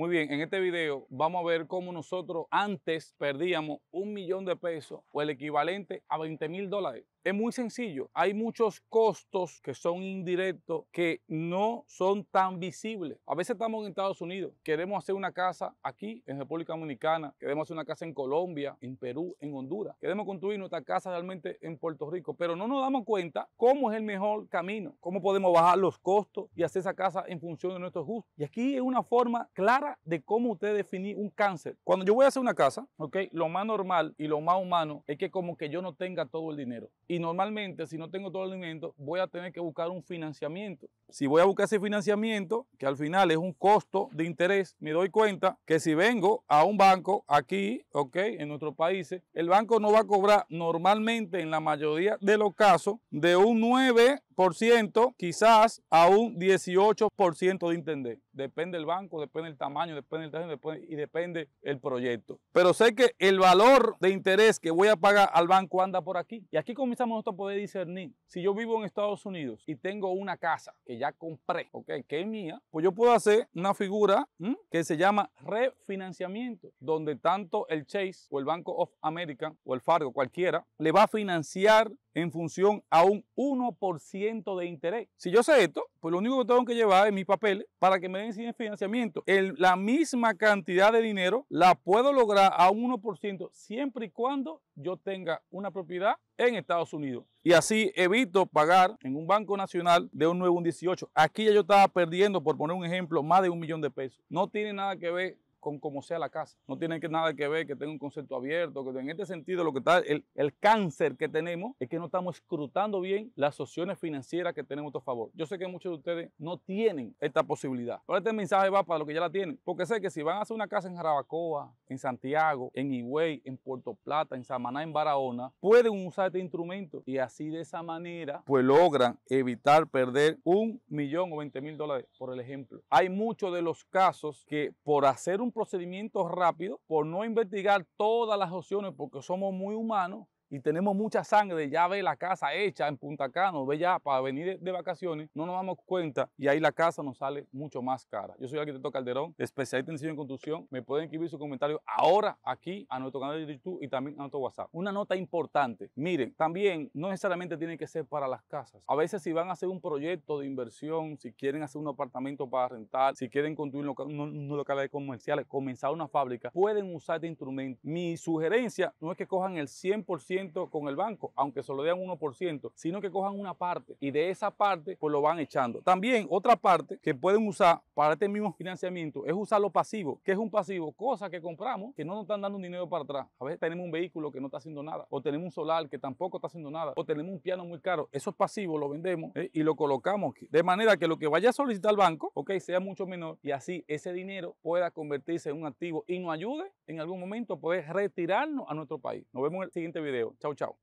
Muy bien, en este video vamos a ver cómo nosotros antes perdíamos un millón de pesos o el equivalente a 20 mil dólares es muy sencillo. Hay muchos costos que son indirectos que no son tan visibles. A veces estamos en Estados Unidos, queremos hacer una casa aquí en República Dominicana, queremos hacer una casa en Colombia, en Perú, en Honduras. Queremos construir nuestra casa realmente en Puerto Rico, pero no nos damos cuenta cómo es el mejor camino, cómo podemos bajar los costos y hacer esa casa en función de nuestros gustos. Y aquí es una forma clara de cómo usted definir un cáncer. Cuando yo voy a hacer una casa, Lo más normal y lo más humano es que como que yo no tenga todo el dinero. Y normalmente, si no tengo todo el alimento, voy a tener que buscar un financiamiento. Si voy a buscar ese financiamiento, que al final es un costo de interés, me doy cuenta que si vengo a un banco aquí, ok, en nuestros países, el banco no va a cobrar normalmente, en la mayoría de los casos, de un 9 ciento, quizás a un 18% de interés. Depende del banco, depende del tamaño, depende del tamaño y depende el proyecto. Pero sé que el valor de interés que voy a pagar al banco anda por aquí. Y aquí comenzamos nosotros a poder discernir. Si yo vivo en Estados Unidos y tengo una casa que ya compré, okay, que es mía, pues yo puedo hacer una figura que se llama refinanciamiento, donde tanto el Chase o el Banco of America o el Fargo, cualquiera, le va a financiar en función a un 1% de interés. Si yo sé esto, pues lo único que tengo que llevar es mi papel para que me den sin financiamiento. la misma cantidad de dinero la puedo lograr a un 1% siempre y cuando yo tenga una propiedad en Estados Unidos. Y así evito pagar en un banco nacional de un 9, un 18. Aquí ya yo estaba perdiendo, por poner un ejemplo, más de un millón de pesos. No tiene nada que ver con como sea la casa. No tiene que, nada que ver que tenga un concepto abierto, que en este sentido lo que está, el, cáncer que tenemos es que no estamos escrutando bien las opciones financieras que tenemos a favor. Yo sé que muchos de ustedes no tienen esta posibilidad, pero este mensaje va para los que ya la tienen, porque sé que si van a hacer una casa en Jarabacoa, en Santiago, en Higüey, en Puerto Plata, en Samaná, en Barahona, pueden usar este instrumento y así de esa manera pues logran evitar perder un millón o 20 mil dólares, por el ejemplo. Hay muchos de los casos que por hacer un procedimientos procedimiento rápido, por no investigar todas las opciones porque somos muy humanos, y tenemos mucha sangre de ya ver la casa hecha en Punta Cano, ve ya para venir de vacaciones, no nos damos cuenta y ahí la casa nos sale mucho más cara. Yo soy el arquitecto Calderón, especialista en diseño y construcción. Me pueden escribir sus comentarios ahora aquí a nuestro canal de YouTube y también a nuestro WhatsApp. Una nota importante, miren, también no necesariamente tiene que ser para las casas. A veces si van a hacer un proyecto de inversión, si quieren hacer un apartamento para rentar, si quieren construir local de comerciales, comenzar una fábrica, pueden usar este instrumento. Mi sugerencia no es que cojan el 100% con el banco, aunque solo dean 1%, sino que cojan una parte y de esa parte pues lo van echando. También otra parte que pueden usar para este mismo financiamiento es usar los pasivos que es un pasivo, cosas que compramos que no nos están dando dinero para atrás. A veces tenemos un vehículo que no está haciendo nada, o tenemos un solar que tampoco está haciendo nada, o tenemos un piano muy caro. esos pasivos los vendemos ¿eh? y lo colocamos aquí. De manera que lo que vaya a solicitar el banco, ok, sea mucho menor y así ese dinero pueda convertirse en un activo y nos ayude en algún momento a poder retirarnos a nuestro país. Nos vemos en el siguiente video. Chau, chau.